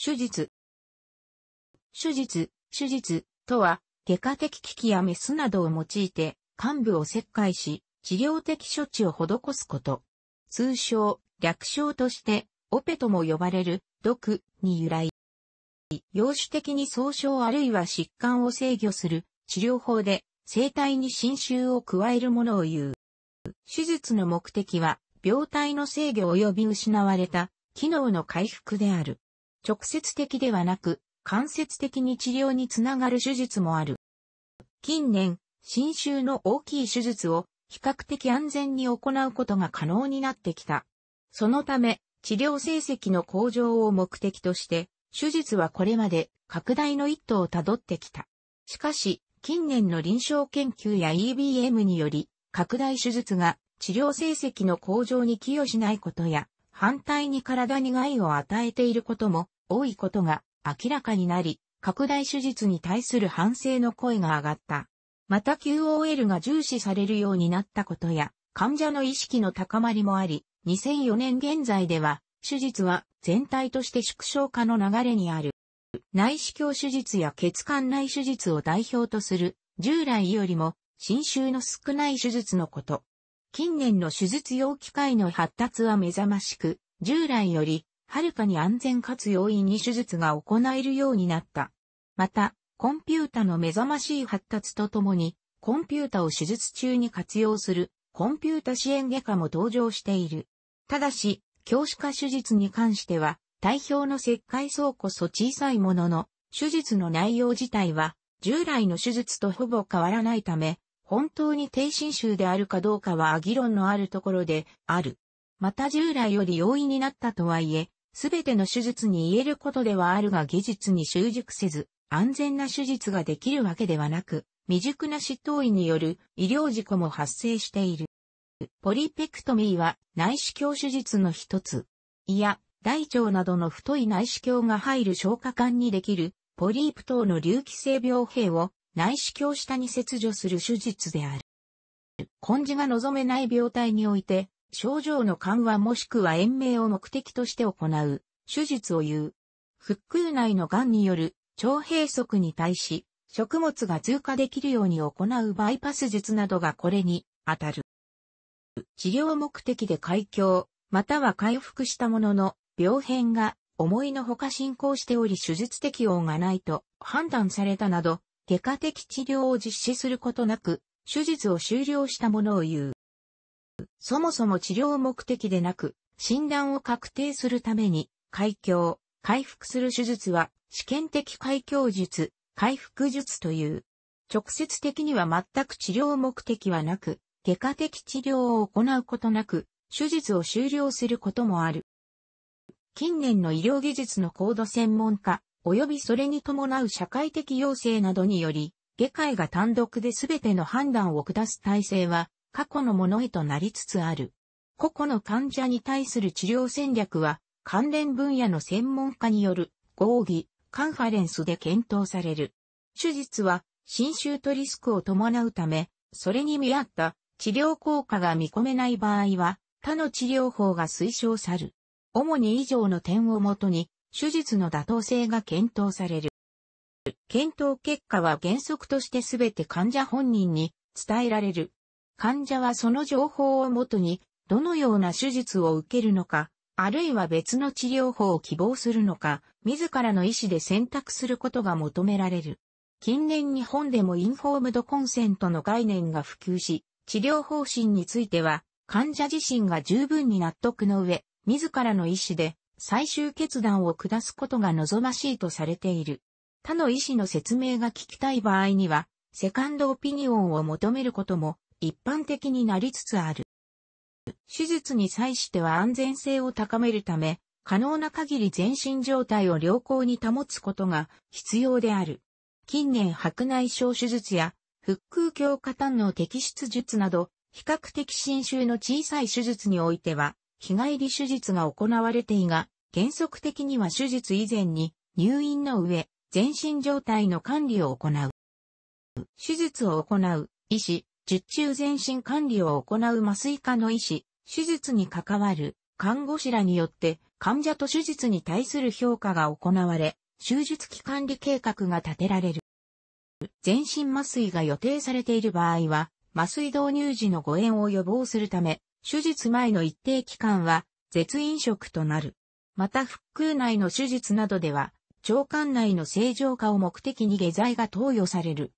手術。手術、手術とは、外科的機器やメスなどを用いて、患部を切開し、治療的処置を施すこと。通称、略称として、オペとも呼ばれる、毒に由来。陽種的に総称あるいは疾患を制御する治療法で生体に侵襲を加えるものを言う。手術の目的は病態の制御及び失われた機能の回復である。直接的ではなく、間接的に治療につながる手術もある。近年、新種の大きい手術を比較的安全に行うことが可能になってきた。そのため、治療成績の向上を目的として、手術はこれまで拡大の一途をたどってきた。しかし、近年の臨床研究や EBM により、拡大手術が治療成績の向上に寄与しないことや、反対に体に害を与えていることも多いことが明らかになり、拡大手術に対する反省の声が上がった。また QOL が重視されるようになったことや、患者の意識の高まりもあり、2004年現在では、手術は全体として縮小化の流れにある。内視鏡手術や血管内手術を代表とする、従来よりも、侵襲の少ない手術のこと、近年の手術用機械の発達は目覚ましく、従来より、はるかに安全かつ容易に手術が行えるようになった。また、コンピュータの目覚ましい発達とともに、コンピュータを手術中に活用する、コンピュータ支援外科も登場している。ただし、教師化手術に関しては、体表の切開層こそ小さいものの、手術の内容自体は、従来の手術とほぼ変わらないため、本当に低侵臭であるかどうかは議論のあるところである。また従来より容易になったとはいえ、すべての手術に言えることではあるが技術に習熟せず、安全な手術ができるわけではなく、未熟な執刀医による医療事故も発生している。ポリペクトミーは内視鏡手術の一つ。いや、大腸などの太い内視鏡が入る消化管にできるポリープ等の隆起性病変を内視鏡下に切除する手術である。根治が望めない病態において、症状の緩和もしくは延命を目的として行う、手術を言う。腹腔内の癌による腸閉塞に対し、食物が通過できるように行うバイパス術などがこれに当たる。治療目的で開胸、または回復したものの、病変が思いのほか進行しており手術適応がないと判断されたなど、外科的治療を実施することなく、手術を終了したものを言う。そもそも治療目的でなく、診断を確定するために、開胸、回復する手術は、試験的開胸術、回復術という。直接的には全く治療目的はなく、外科的治療を行うことなく、手術を終了することもある。近年の医療技術の高度専門家、及びそれに伴う社会的要請などにより、下界が単独で全ての判断を下す体制は、過去のものへとなりつつある。個々の患者に対する治療戦略は、関連分野の専門家による合議、カンファレンスで検討される。手術は、侵襲とリスクを伴うため、それに見合った治療効果が見込めない場合は、他の治療法が推奨さる。主に以上の点をもとに、手術の妥当性が検討される。検討結果は原則としてすべて患者本人に伝えられる。患者はその情報をもとに、どのような手術を受けるのか、あるいは別の治療法を希望するのか、自らの意思で選択することが求められる。近年日本でもインフォームドコンセントの概念が普及し、治療方針については、患者自身が十分に納得の上、自らの意思で最終決断を下すことが望ましいとされている。他の医師の説明が聞きたい場合には、セカンドオピニオンを求めることも一般的になりつつある。手術に際しては安全性を高めるため、可能な限り全身状態を良好に保つことが必要である。近年白内障手術や腹腔鏡下端の摘出術など、比較的侵襲の小さい手術においては、日帰り手術が行われていが、原則的には手術以前に入院の上、全身状態の管理を行う。手術を行う医師、術中全身管理を行う麻酔科の医師、手術に関わる看護師らによって患者と手術に対する評価が行われ、手術期管理計画が立てられる。全身麻酔が予定されている場合は、麻酔導入時の誤嚥を予防するため、手術前の一定期間は絶飲食となる。また腹腔内の手術などでは、腸管内の正常化を目的に下剤が投与される。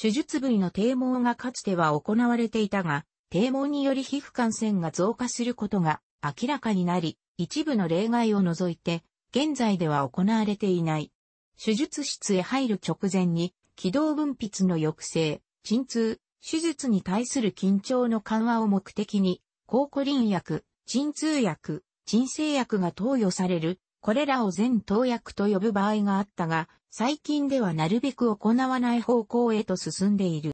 手術部位の低毛がかつては行われていたが、低毛により皮膚感染が増加することが明らかになり、一部の例外を除いて、現在では行われていない。手術室へ入る直前に、軌道分泌の抑制、鎮痛、手術に対する緊張の緩和を目的に、抗コリン薬、鎮痛薬、鎮静薬が投与される、これらを全投薬と呼ぶ場合があったが、最近ではなるべく行わない方向へと進んでいる。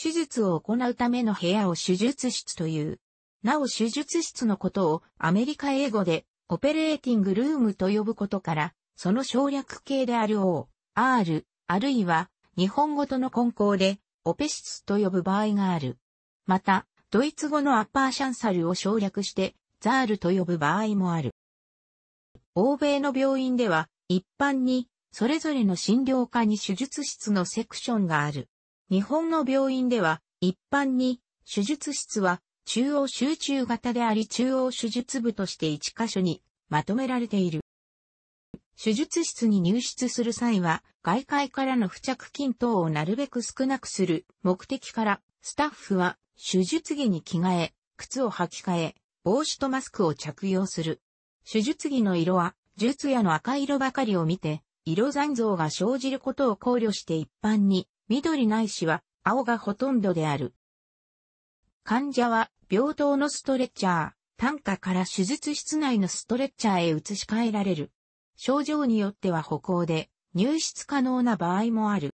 手術を行うための部屋を手術室という。なお手術室のことをアメリカ英語でオペレーティングルームと呼ぶことから、その省略形である O、R、あるいは日本語との混交でオペ室と呼ぶ場合がある。また、ドイツ語のアッパーシャンサルを省略して、ザールと呼ぶ場合もある。欧米の病院では、一般に、それぞれの診療科に手術室のセクションがある。日本の病院では、一般に、手術室は、中央集中型であり中央手術部として1箇所にまとめられている。手術室に入室する際は、外界からの付着菌等をなるべく少なくする目的から、スタッフは手術着に着替え、靴を履き替え、帽子とマスクを着用する。手術着の色は、術屋の赤色ばかりを見て、色残像が生じることを考慮して一般に、緑ないしは青がほとんどである。患者は病棟のストレッチャー、担架から手術室内のストレッチャーへ移し替えられる。症状によっては歩行で入室可能な場合もある。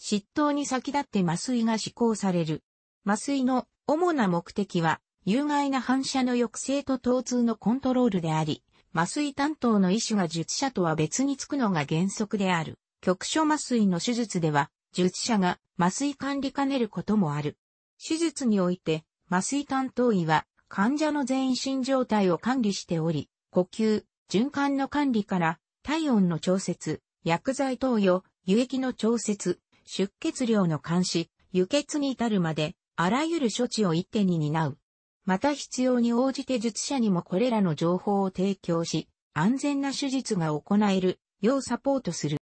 執刀に先立って麻酔が施行される。麻酔の主な目的は、有害な反射の抑制と疼痛のコントロールであり、麻酔担当の医師が術者とは別につくのが原則である。局所麻酔の手術では、術者が麻酔管理兼ねることもある。手術において、麻酔担当医は、患者の全身状態を管理しており、呼吸、循環の管理から、体温の調節、薬剤投与、輸液の調節、出血量の監視、輸血に至るまで、あらゆる処置を一手に担う。また必要に応じて術者にもこれらの情報を提供し、安全な手術が行えるようサポートする。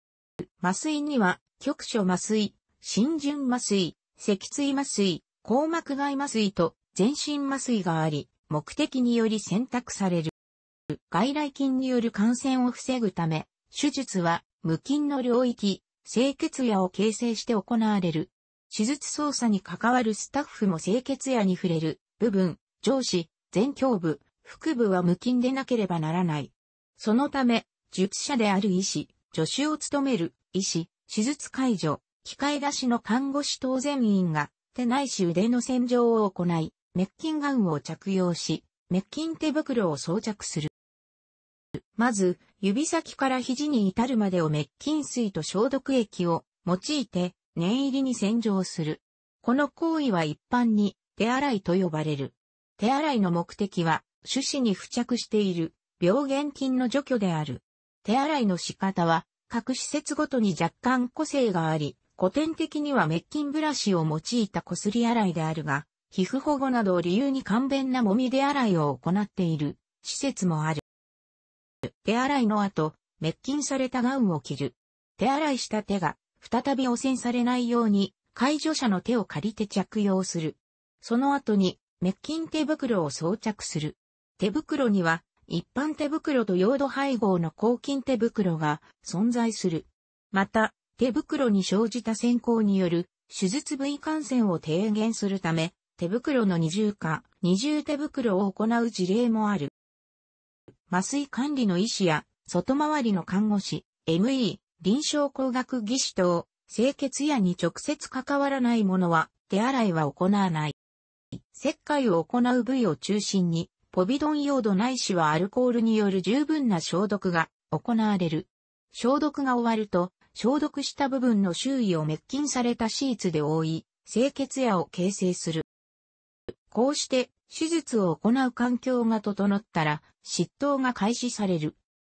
麻酔には、局所麻酔、浸潤麻酔、脊椎麻酔、硬膜外麻酔と全身麻酔があり、目的により選択される。外来菌による感染を防ぐため、手術は無菌の領域、清潔屋を形成して行われる。手術操作に関わるスタッフも清潔屋に触れる部分、上司、前胸部、腹部は無菌でなければならない。そのため、術者である医師、助手を務める医師、手術解除、機械出しの看護師当然員が手ないし腕の洗浄を行い、滅菌ガウンを着用し、滅菌手袋を装着する。まず、指先から肘に至るまでを滅菌水と消毒液を用いて念入りに洗浄する。この行為は一般に手洗いと呼ばれる。手洗いの目的は、種子に付着している病原菌の除去である。手洗いの仕方は、各施設ごとに若干個性があり、古典的には滅菌ブラシを用いたこすり洗いであるが、皮膚保護などを理由に簡便なもみで洗いを行っている施設もある。手洗いの後、滅菌されたガウンを着る。手洗いした手が、再び汚染されないように、介助者の手を借りて着用する。その後に、滅菌手袋を装着する。手袋には、一般手袋と用土配合の抗菌手袋が存在する。また、手袋に生じた先行による手術部位感染を低減するため、手袋の二重化、二重手袋を行う事例もある。麻酔管理の医師や、外回りの看護師、ME、臨床工学技師等、清潔屋に直接関わらない者は、手洗いは行わない。切開を行う部位を中心に、ポビドン用土ないしはアルコールによる十分な消毒が行われる。消毒が終わると、消毒した部分の周囲を滅菌されたシーツで覆い、清潔屋を形成する。こうして、手術を行う環境が整ったら、執刀が開始される。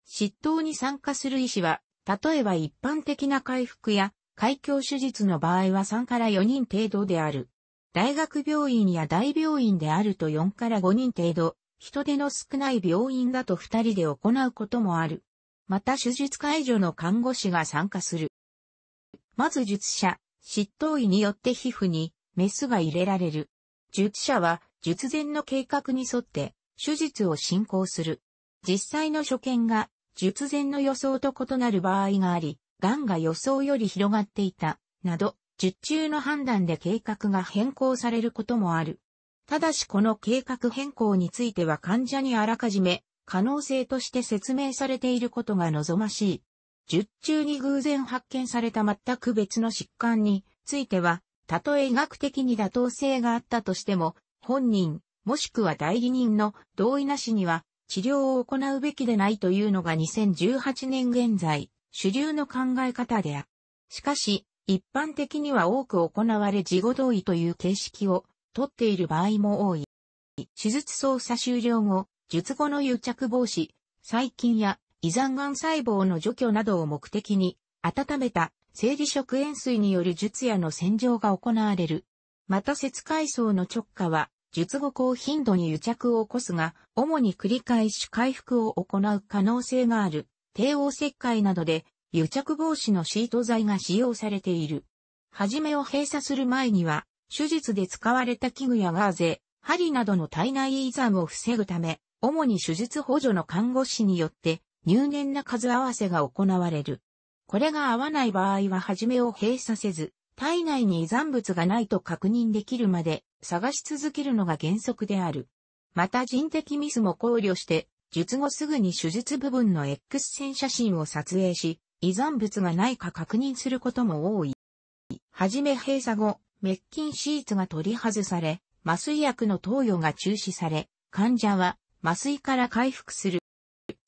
執刀に参加する医師は、例えば一般的な回復や、開胸手術の場合は3から4人程度である。大学病院や大病院であると4から5人程度、人手の少ない病院だと2人で行うこともある。また手術解除の看護師が参加する。まず術者、執刀医によって皮膚にメスが入れられる。術者は術前の計画に沿って手術を進行する。実際の所見が、術前の予想と異なる場合があり、癌が予想より広がっていた、など、術中の判断で計画が変更されることもある。ただしこの計画変更については患者にあらかじめ可能性として説明されていることが望ましい。術中に偶然発見された全く別の疾患については、たとえ医学的に妥当性があったとしても、本人、もしくは代理人の同意なしには治療を行うべきでないというのが2018年現在、主流の考え方である。しかし、一般的には多く行われ事後同意という形式をとっている場合も多い。手術操作終了後、術後の癒着防止、細菌や胃残癌細胞の除去などを目的に、温めた生理食塩水による術やの洗浄が行われる。また切開層の直下は、術後高頻度に癒着を起こすが、主に繰り返し回復を行う可能性がある、帝王切開などで、癒着防止のシート剤が使用されている。はじめを閉鎖する前には、手術で使われた器具やガーゼ、針などの体内依存を防ぐため、主に手術補助の看護師によって、入念な数合わせが行われる。これが合わない場合ははじめを閉鎖せず、体内に遺産物がないと確認できるまで探し続けるのが原則である。また人的ミスも考慮して、術後すぐに手術部分の X 線写真を撮影し、遺産物がないか確認することも多い。はじめ閉鎖後、滅菌シーツが取り外され、麻酔薬の投与が中止され、患者は麻酔から回復する。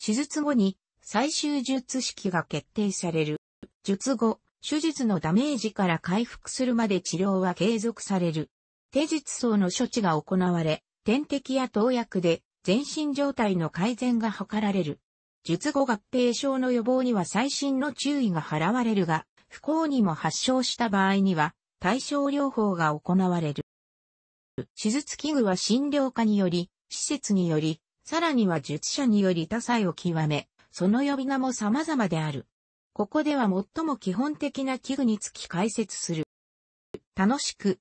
手術後に最終術式が決定される。術後、手術のダメージから回復するまで治療は継続される。手術層の処置が行われ、点滴や投薬で全身状態の改善が図られる。術後合併症の予防には最新の注意が払われるが、不幸にも発症した場合には対症療法が行われる。手術器具は診療科により、施設により、さらには術者により多彩を極め、その呼び名も様々である。ここでは最も基本的な器具につき解説する。楽しく、